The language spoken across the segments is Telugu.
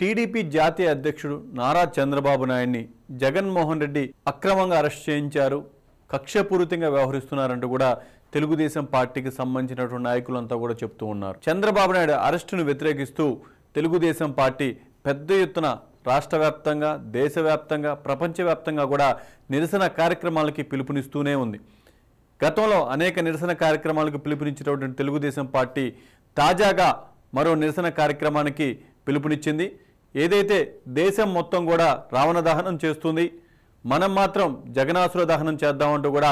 టీడీపీ జాతీయ అధ్యక్షుడు నారా చంద్రబాబు నాయుడిని జగన్మోహన్ రెడ్డి అక్రమంగా అరెస్ట్ చేయించారు కక్షపూరితంగా వ్యవహరిస్తున్నారంటూ కూడా తెలుగుదేశం పార్టీకి సంబంధించినటువంటి నాయకులంతా కూడా చెప్తూ ఉన్నారు చంద్రబాబు నాయుడు అరెస్టును వ్యతిరేకిస్తూ తెలుగుదేశం పార్టీ పెద్ద ఎత్తున రాష్ట్ర వ్యాప్తంగా దేశవ్యాప్తంగా ప్రపంచవ్యాప్తంగా కూడా నిరసన కార్యక్రమాలకి పిలుపునిస్తూనే ఉంది గతంలో అనేక నిరసన కార్యక్రమాలకు పిలుపునిచ్చినటువంటి తెలుగుదేశం పార్టీ తాజాగా మరో నిరసన కార్యక్రమానికి పిలుపునిచ్చింది ఏదైతే దేశం మొత్తం కూడా రావణ దహనం చేస్తుంది మనం మాత్రం జగనాసుర దహనం చేద్దామంటూ కూడా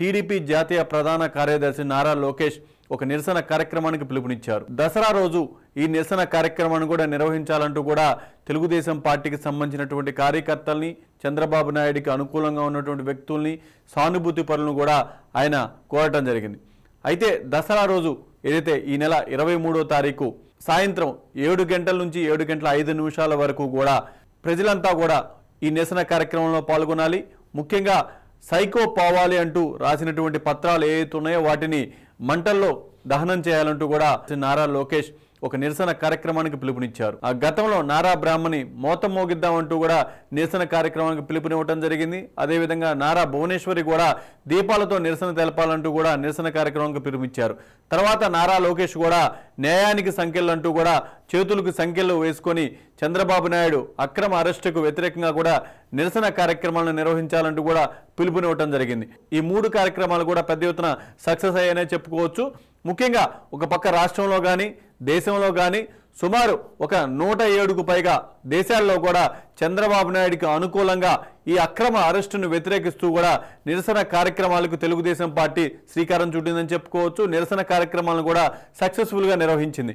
టీడీపీ జాతీయ ప్రధాన కార్యదర్శి నారా లోకేష్ ఒక నిరసన కార్యక్రమానికి పిలుపునిచ్చారు దసరా రోజు ఈ నిరసన కార్యక్రమాన్ని కూడా నిర్వహించాలంటూ కూడా తెలుగుదేశం పార్టీకి సంబంధించినటువంటి కార్యకర్తల్ని చంద్రబాబు నాయుడికి అనుకూలంగా ఉన్నటువంటి వ్యక్తుల్ని సానుభూతి పనులను కూడా ఆయన కోరటం జరిగింది అయితే దసరా రోజు ఏదైతే ఈ నెల ఇరవై మూడో తారీఖు సాయంత్రం ఏడు గంటల నుంచి ఏడు గంటల ఐదు నిమిషాల వరకు కూడా ప్రజలంతా కూడా ఈ నిరసన కార్యక్రమంలో పాల్గొనాలి ముఖ్యంగా సైకో పోవాలి అంటూ రాసినటువంటి పత్రాలు ఏవైతే ఉన్నాయో వాటిని మంటల్లో దహనం చేయాలంటూ కూడా నారా లోకేష్ ఒక నిరసన కార్యక్రమానికి పిలుపునిచ్చారు ఆ గతంలో నారా బ్రాహ్మణి మోత మోగిద్దామంటూ కూడా నిరసన కార్యక్రమానికి పిలుపునివ్వడం జరిగింది అదేవిధంగా నారా భువనేశ్వరి కూడా దీపాలతో నిరసన తెలపాలంటూ కూడా నిరసన కార్యక్రమానికి పిలుపునిచ్చారు తర్వాత నారా లోకేష్ కూడా న్యాయానికి సంఖ్యలు అంటూ కూడా చేతులకు సంఖ్యలు వేసుకొని చంద్రబాబు నాయుడు అక్రమ అరెస్టుకు వ్యతిరేకంగా కూడా నిరసన కార్యక్రమాలను నిర్వహించాలంటూ కూడా పిలుపునివ్వటం జరిగింది ఈ మూడు కార్యక్రమాలు కూడా పెద్ద ఎత్తున సక్సెస్ అయ్యాయనే చెప్పుకోవచ్చు ముఖ్యంగా ఒక పక్క రాష్ట్రంలో కానీ దేశంలో కానీ సుమారు ఒక నూట ఏడుకు పైగా దేశాల్లో కూడా చంద్రబాబు నాయుడికి అనుకూలంగా ఈ అక్రమ అరెస్టును వ్యతిరేకిస్తూ కూడా నిరసన కార్యక్రమాలకు తెలుగుదేశం పార్టీ శ్రీకారం చుట్టిందని చెప్పుకోవచ్చు నిరసన కార్యక్రమాలను కూడా సక్సెస్ఫుల్గా నిర్వహించింది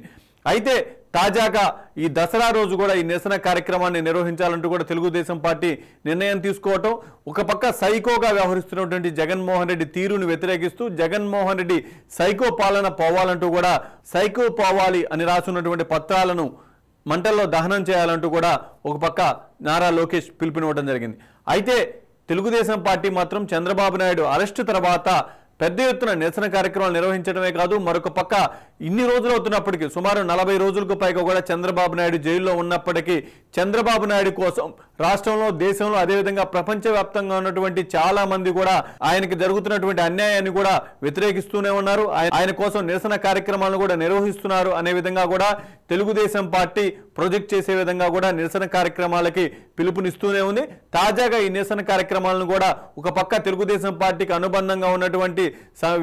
అయితే తాజాగా ఈ దసరా రోజు కూడా ఈ నిరసన కార్యక్రమాన్ని నిర్వహించాలంటూ కూడా తెలుగుదేశం పార్టీ నిర్ణయం తీసుకోవటం ఒక పక్క సైకోగా వ్యవహరిస్తున్నటువంటి జగన్మోహన్ రెడ్డి తీరును వ్యతిరేకిస్తూ జగన్మోహన్ రెడ్డి సైకో పాలన పోవాలంటూ కూడా సైకో పోవాలి అని రాసున్నటువంటి పత్రాలను మంటల్లో దహనం చేయాలంటూ కూడా ఒక పక్క నారా లోకేష్ పిలుపునివ్వడం జరిగింది అయితే తెలుగుదేశం పార్టీ మాత్రం చంద్రబాబు నాయుడు అరెస్టు తర్వాత పెద్ద ఎత్తున నిరసన కార్యక్రమాలు నిర్వహించడమే కాదు మరొక పక్క ఇన్ని రోజులు అవుతున్నప్పటికీ సుమారు నలభై రోజులకు పైగా కూడా చంద్రబాబు నాయుడు జైల్లో ఉన్నప్పటికీ చంద్రబాబు నాయుడు కోసం రాష్ట్రంలో దేశంలో అదేవిధంగా ప్రపంచవ్యాప్తంగా ఉన్నటువంటి చాలా మంది కూడా ఆయనకి జరుగుతున్నటువంటి అన్యాయాన్ని కూడా వ్యతిరేకిస్తూనే ఉన్నారు ఆయన కోసం నిరసన కార్యక్రమాలను కూడా నిర్వహిస్తున్నారు అనే విధంగా కూడా తెలుగుదేశం పార్టీ ప్రొజెక్ట్ చేసే విధంగా కూడా నిరసన కార్యక్రమాలకి పిలుపునిస్తూనే ఉంది తాజాగా ఈ నిరసన కార్యక్రమాలను కూడా ఒక పక్క తెలుగుదేశం పార్టీకి అనుబంధంగా ఉన్నటువంటి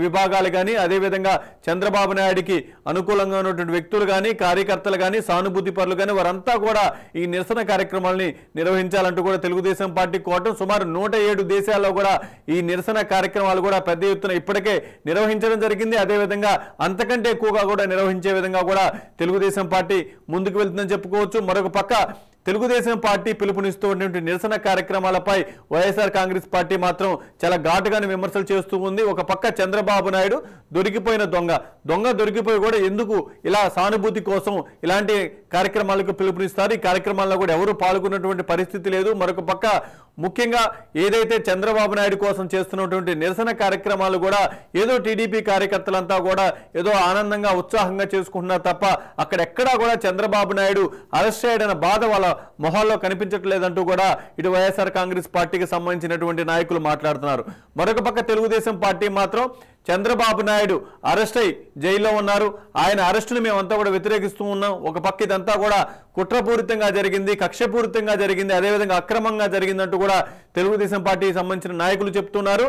విభాగాలు కానీ అదేవిధంగా చంద్రబాబు నాయుడికి అనుకూలంగా ఉన్నటువంటి వ్యక్తులు కానీ కార్యకర్తలు కానీ సానుభూతి పరులు కానీ వారంతా కూడా ఈ నిరసన కార్యక్రమాలని నిర్వహించారు పెంచాలంటూ కూడా తెలుగుదేశం పార్టీ కోటం సుమారు నూట దేశాల్లో కూడా ఈ నిరసన కార్యక్రమాలు కూడా పెద్ద ఎత్తున ఇప్పటికే నిర్వహించడం జరిగింది అదేవిధంగా అంతకంటే ఎక్కువగా కూడా నిర్వహించే విధంగా కూడా తెలుగుదేశం పార్టీ ముందుకు వెళ్తుందని చెప్పుకోవచ్చు మరొక పక్క తెలుగుదేశం పార్టీ పిలుపునిస్తూ నిరసన కార్యక్రమాలపై వైఎస్ఆర్ కాంగ్రెస్ పార్టీ మాత్రం చాలా ఘాటుగానే విమర్శలు చేస్తూ ఉంది ఒక పక్క చంద్రబాబు నాయుడు దొరికిపోయిన దొంగ దొంగ దొరికిపోయి కూడా ఎందుకు ఇలా సానుభూతి కోసం ఇలాంటి కార్యక్రమాలకు పిలుపునిస్తారు ఈ కార్యక్రమాల్లో కూడా ఎవరు పాల్గొన్నటువంటి పరిస్థితి లేదు మరొక పక్క ముఖ్యంగా ఏదైతే చంద్రబాబు నాయుడు కోసం చేస్తున్నటువంటి నిరసన కార్యక్రమాలు కూడా ఏదో టీడీపీ కార్యకర్తలంతా కూడా ఏదో ఆనందంగా ఉత్సాహంగా చేసుకుంటున్నారు తప్ప అక్కడెక్కడా కూడా చంద్రబాబు నాయుడు అరెస్ట్ చేయడన్న బాధ వాళ్ళ మొహాల్లో కనిపించట్లేదంటూ కూడా ఇటు వైఎస్ఆర్ కాంగ్రెస్ పార్టీకి సంబంధించినటువంటి నాయకులు మాట్లాడుతున్నారు మరొక పక్క తెలుగుదేశం పార్టీ మాత్రం చంద్రబాబు నాయుడు అరెస్ట్ అయి జైల్లో ఉన్నారు ఆయన అరెస్టును మేమంతా కూడా వ్యతిరేకిస్తూ ఉన్నాం ఒక పక్క ఇదంతా కూడా కుట్రపూరితంగా జరిగింది కక్షపూరితంగా జరిగింది అదేవిధంగా అక్రమంగా జరిగిందంటూ కూడా తెలుగుదేశం పార్టీకి సంబంధించిన నాయకులు చెప్తున్నారు